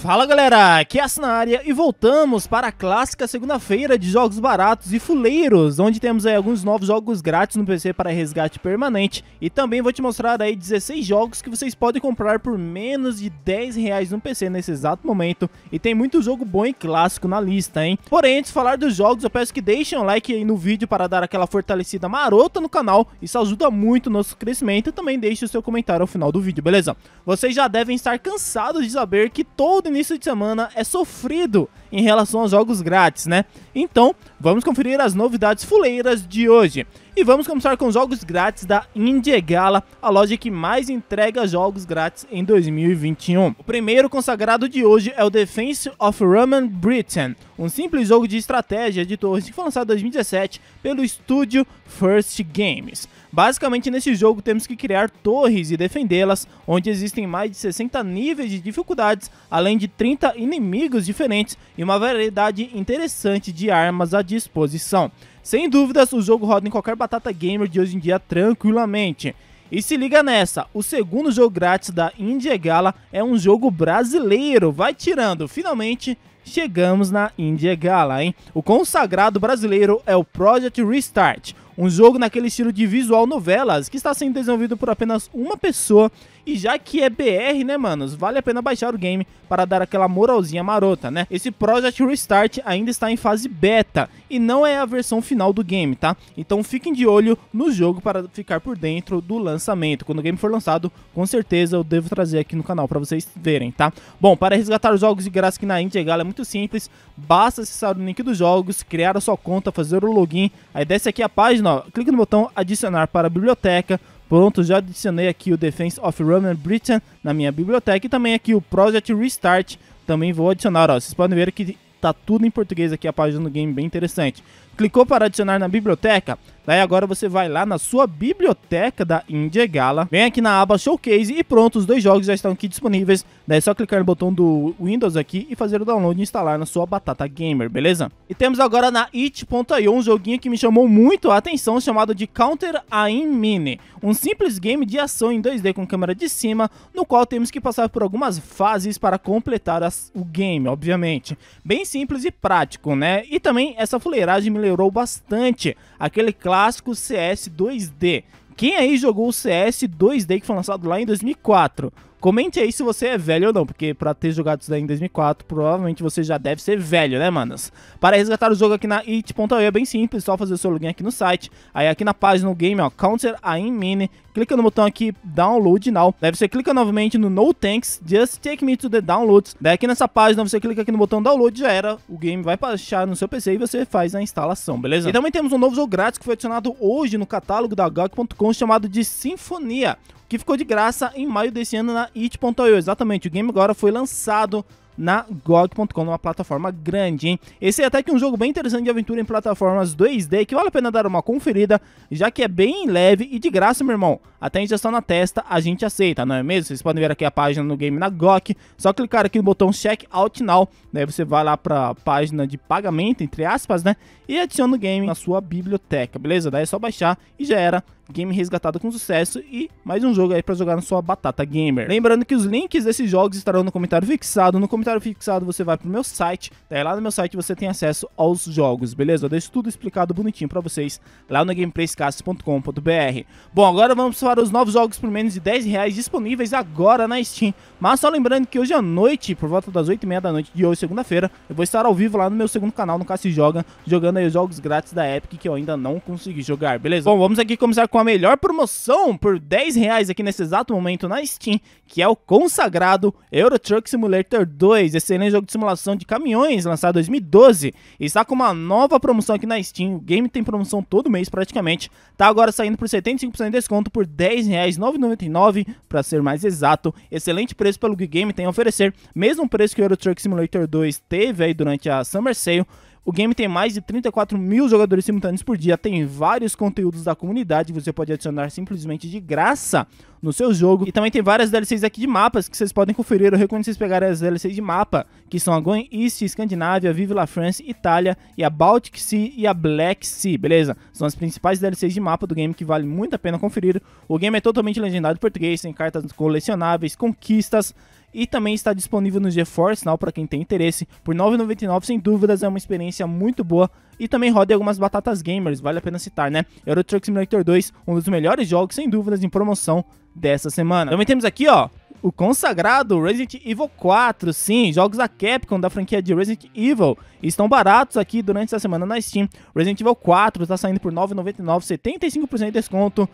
Fala galera, aqui é a Sinaria e voltamos para a clássica segunda-feira de jogos baratos e fuleiros, onde temos aí alguns novos jogos grátis no PC para resgate permanente e também vou te mostrar aí 16 jogos que vocês podem comprar por menos de 10 reais no PC nesse exato momento e tem muito jogo bom e clássico na lista, hein? Porém, antes de falar dos jogos, eu peço que deixem um like aí no vídeo para dar aquela fortalecida marota no canal, isso ajuda muito o nosso crescimento e também deixe o seu comentário ao final do vídeo, beleza? Vocês já devem estar cansados de saber que todo início de semana é sofrido em relação aos jogos grátis, né? Então, vamos conferir as novidades fuleiras de hoje. E vamos começar com jogos grátis da Indie Gala, a loja que mais entrega jogos grátis em 2021. O primeiro consagrado de hoje é o Defense of Roman Britain, um simples jogo de estratégia de torres que foi lançado em 2017 pelo estúdio First Games. Basicamente, nesse jogo temos que criar torres e defendê-las, onde existem mais de 60 níveis de dificuldades, além de 30 inimigos diferentes e uma variedade interessante de armas à disposição. Sem dúvidas, o jogo roda em qualquer batata gamer de hoje em dia tranquilamente. E se liga nessa, o segundo jogo grátis da Indie Gala é um jogo brasileiro. Vai tirando, finalmente chegamos na Indie Gala, hein? O consagrado brasileiro é o Project Restart, um jogo naquele estilo de visual novelas que está sendo desenvolvido por apenas uma pessoa e já que é BR, né, manos, vale a pena baixar o game para dar aquela moralzinha marota, né? Esse Project Restart ainda está em fase beta e não é a versão final do game, tá? Então fiquem de olho no jogo para ficar por dentro do lançamento. Quando o game for lançado, com certeza eu devo trazer aqui no canal para vocês verem, tá? Bom, para resgatar os jogos de graça aqui na Indiegala é muito simples, basta acessar o link dos jogos, criar a sua conta, fazer o login, aí desce aqui a página, ó, clica no botão adicionar para a biblioteca, Pronto, já adicionei aqui o Defense of Roman Britain na minha biblioteca e também aqui o Project Restart. Também vou adicionar, ó. Vocês podem ver que tá tudo em português aqui a página do game, bem interessante. Clicou para adicionar na biblioteca? Daí agora você vai lá na sua biblioteca da Indie Gala, vem aqui na aba Showcase e pronto, os dois jogos já estão aqui disponíveis. Daí é só clicar no botão do Windows aqui e fazer o download e instalar na sua batata gamer, beleza? E temos agora na itch.io um joguinho que me chamou muito a atenção, chamado de Counter Aim Mini, um simples game de ação em 2D com câmera de cima, no qual temos que passar por algumas fases para completar as, o game, obviamente. Bem simples e prático, né? E também essa fuleiragem me bastante aquele clássico clássico CS 2D, quem aí jogou o CS 2D que foi lançado lá em 2004? Comente aí se você é velho ou não, porque para ter jogado isso daí em 2004, provavelmente você já deve ser velho, né, manas? Para resgatar o jogo aqui na it.io é bem simples, só fazer o seu login aqui no site, aí aqui na página do game, ó, Counter AIM Mini, clica no botão aqui Download Now, daí você clica novamente no No Thanks, Just Take Me to the Downloads, daí aqui nessa página você clica aqui no botão Download, já era, o game vai baixar no seu PC e você faz a instalação, beleza? E também temos um novo jogo grátis que foi adicionado hoje no catálogo da GOG.com, álbum chamado de Sinfonia, que ficou de graça em maio desse ano na it.io. Exatamente, o game agora foi lançado na GOG.com, uma plataforma grande, hein? Esse é até que um jogo bem interessante de aventura em plataformas 2D, que vale a pena dar uma conferida, já que é bem leve e de graça, meu irmão. Até injeção na testa a gente aceita, não é mesmo? Vocês podem ver aqui a página no game na GOG, só clicar aqui no botão Check Out Now, daí né? você vai lá pra página de pagamento, entre aspas, né? E adiciona o game na sua biblioteca, beleza? Daí é só baixar e já era game resgatado com sucesso e mais um jogo aí para jogar na sua batata gamer. Lembrando que os links desses jogos estarão no comentário fixado. No comentário fixado você vai pro meu site, daí lá no meu site você tem acesso aos jogos, beleza? Eu deixo tudo explicado bonitinho para vocês lá no gameplayscast.com.br. Bom, agora vamos para os novos jogos por menos de 10 reais disponíveis agora na Steam. Mas só lembrando que hoje à noite, por volta das 8 e meia da noite de hoje, segunda-feira, eu vou estar ao vivo lá no meu segundo canal, no Cassi Joga, jogando aí os jogos grátis da Epic que eu ainda não consegui jogar, beleza? Bom, vamos aqui começar com a melhor promoção por 10 reais aqui nesse exato momento na Steam, que é o consagrado Euro Truck Simulator 2, excelente jogo de simulação de caminhões lançado em 2012. E está com uma nova promoção aqui na Steam, o game tem promoção todo mês praticamente, tá agora saindo por 75% de desconto por R$10,99, para ser mais exato. Excelente preço pelo que o game tem a oferecer, mesmo preço que o Euro Truck Simulator 2 teve aí durante a Summer Sale. O game tem mais de 34 mil jogadores simultâneos por dia, tem vários conteúdos da comunidade que você pode adicionar simplesmente de graça no seu jogo. E também tem várias DLCs aqui de mapas que vocês podem conferir. Eu recomendo vocês pegarem as DLCs de mapa, que são a Going East, Escandinávia, Vive la France, Itália e a Baltic Sea e a Black Sea, beleza? São as principais DLCs de mapa do game que vale muito a pena conferir. O game é totalmente legendado em português, tem cartas colecionáveis, conquistas, e também está disponível no GeForce Now para quem tem interesse. Por R$ 9,99, sem dúvidas, é uma experiência muito boa e também roda em algumas batatas gamers, vale a pena citar, né? Euro Truck Simulator 2, um dos melhores jogos, sem dúvidas, em promoção dessa semana. Também temos aqui, ó, o consagrado Resident Evil 4, sim, jogos da Capcom da franquia de Resident Evil estão baratos aqui durante essa semana na Steam. Resident Evil 4 está saindo por 9,99, 75% de desconto.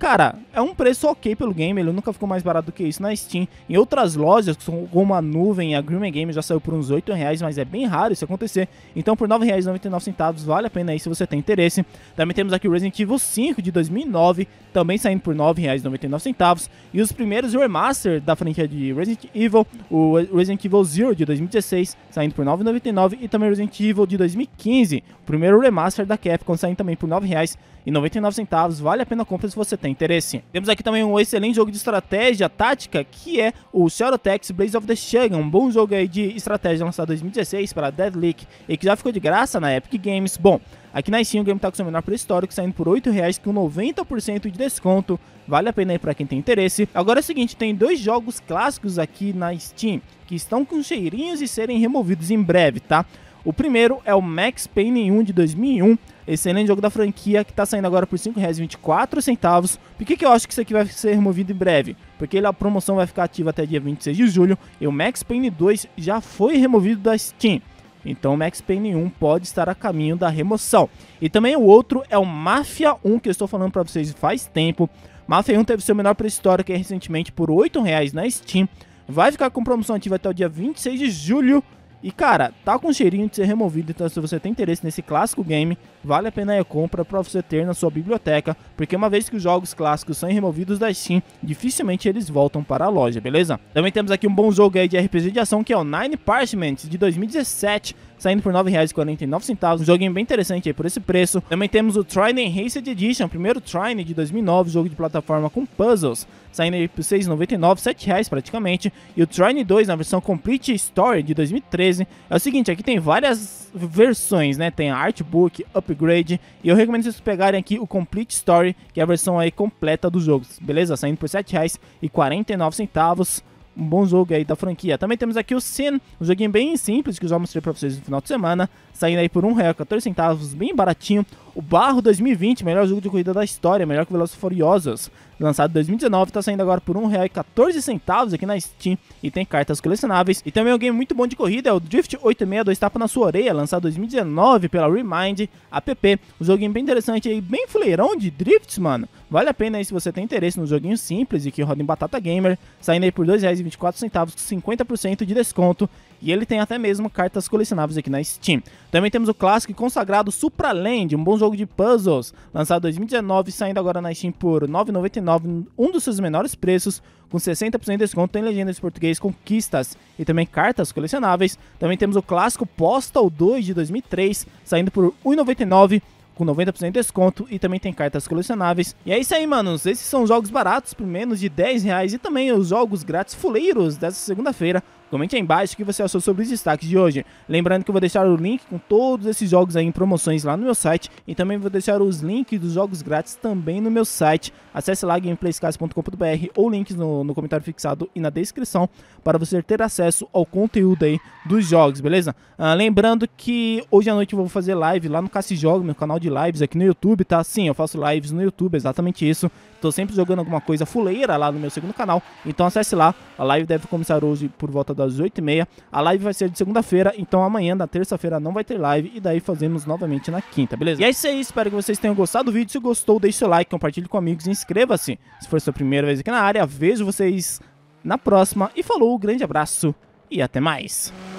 Cara, é um preço ok pelo game, ele nunca ficou mais barato do que isso na Steam. Em outras lojas, como a Nuvem e a Green games já saiu por uns 8 reais, mas é bem raro isso acontecer. Então por R$ 9,99 vale a pena aí se você tem interesse. Também temos aqui o Resident Evil 5 de 2009, também saindo por R$ 9,99. E os primeiros remaster da franquia de Resident Evil, o Resident Evil Zero de 2016, saindo por R$ 9,99. E também o Resident Evil de 2015, o primeiro remaster da Capcom, saindo também por R$ 9,99 e 99 centavos. Vale a pena a compra se você tem interesse. Temos aqui também um excelente jogo de estratégia tática que é o Cerotex Blaze of the Shagan, um bom jogo aí de estratégia lançado em 2016 para Dead Leak e que já ficou de graça na Epic Games. Bom, aqui na Steam o game está com seu menor preço histórico, saindo por R$ 8,00 com 90% de desconto. Vale a pena aí para quem tem interesse. Agora é o seguinte, tem dois jogos clássicos aqui na Steam que estão com cheirinhos e serem removidos em breve, tá? O primeiro é o Max Payne 1 de 2001, excelente jogo da franquia que está saindo agora por R$ 5,24. Por que, que eu acho que isso aqui vai ser removido em breve? Porque a promoção vai ficar ativa até dia 26 de julho e o Max Payne 2 já foi removido da Steam. Então o Max Payne 1 pode estar a caminho da remoção. E também o outro é o Mafia 1 que eu estou falando para vocês faz tempo. Mafia 1 teve seu menor preço histórico recentemente por R$ 8,00 na Steam. Vai ficar com promoção ativa até o dia 26 de julho e cara, tá com cheirinho de ser removido, então se você tem interesse nesse clássico game, vale a pena a compra para você ter na sua biblioteca, porque uma vez que os jogos clássicos são removidos da Steam, dificilmente eles voltam para a loja, beleza? Também temos aqui um bom jogo aí de RPG de ação que é o Nine Parchments de 2017, saindo por R$ 9,49. Um joguinho bem interessante aí por esse preço. Também temos o Trine Enhanced Edition, primeiro Trine de 2009, jogo de plataforma com puzzles, saindo aí por R$ 6,99, R$ 7,00 praticamente. E o Trine 2 na versão Complete Story de 2013. É o seguinte, aqui tem várias versões, né? Tem a Artbook, Upgrade, e eu recomendo vocês pegarem aqui o Complete Story, que é a versão aí completa do jogo, beleza? Saindo por R$ 7,49 um bom jogo aí da franquia. Também temos aqui o Sin, um joguinho bem simples que eu já mostrei pra vocês no final de semana, saindo aí por R$1,14, centavos, bem baratinho. O Barro 2020, melhor jogo de corrida da história, melhor que Velozes Furiosos, lançado em 2019, tá saindo agora por R$1,14 aqui na Steam e tem cartas colecionáveis. E também um game muito bom de corrida é o Drift 862 Tapa na Sua Orelha, lançado em 2019 pela Remind app. Um joguinho bem interessante aí, bem fuleirão de drifts, mano. Vale a pena aí se você tem interesse nos joguinhos simples e que roda em Batata Gamer, saindo aí por R$ 2,24 com 50% de desconto, e ele tem até mesmo cartas colecionáveis aqui na Steam. Também temos o clássico e consagrado Supraland, um bom jogo de puzzles, lançado em 2019, saindo agora na Steam por R$ 9,99, um dos seus menores preços, com 60% de desconto em legendas de português, conquistas e também cartas colecionáveis. Também temos o clássico Postal 2 de 2003, saindo por R$ 1,99 com 90% de desconto e também tem cartas colecionáveis. E é isso aí, manos. Esses são jogos baratos por menos de 10 reais e também os jogos grátis fuleiros dessa segunda-feira. Comente aí embaixo o que você achou sobre os destaques de hoje. Lembrando que eu vou deixar o link com todos esses jogos aí em promoções lá no meu site e também vou deixar os links dos jogos grátis também no meu site. Acesse lá gameplayscast.com.br ou links no, no comentário fixado e na descrição para você ter acesso ao conteúdo aí dos jogos, beleza? Ah, lembrando que hoje à noite eu vou fazer live lá no Cassi Jogo, meu canal de lives aqui no YouTube, tá? Sim, eu faço lives no YouTube, exatamente isso. Tô sempre jogando alguma coisa fuleira lá no meu segundo canal, então acesse lá. A live deve começar hoje por volta sábado às 8h30. A live vai ser de segunda-feira, então amanhã, na terça-feira, não vai ter live. E daí fazemos novamente na quinta, beleza? E é isso aí, espero que vocês tenham gostado do vídeo. Se gostou, deixe seu like, compartilhe com amigos inscreva-se. Se for sua primeira vez aqui na área, vejo vocês na próxima. E falou, grande abraço e até mais.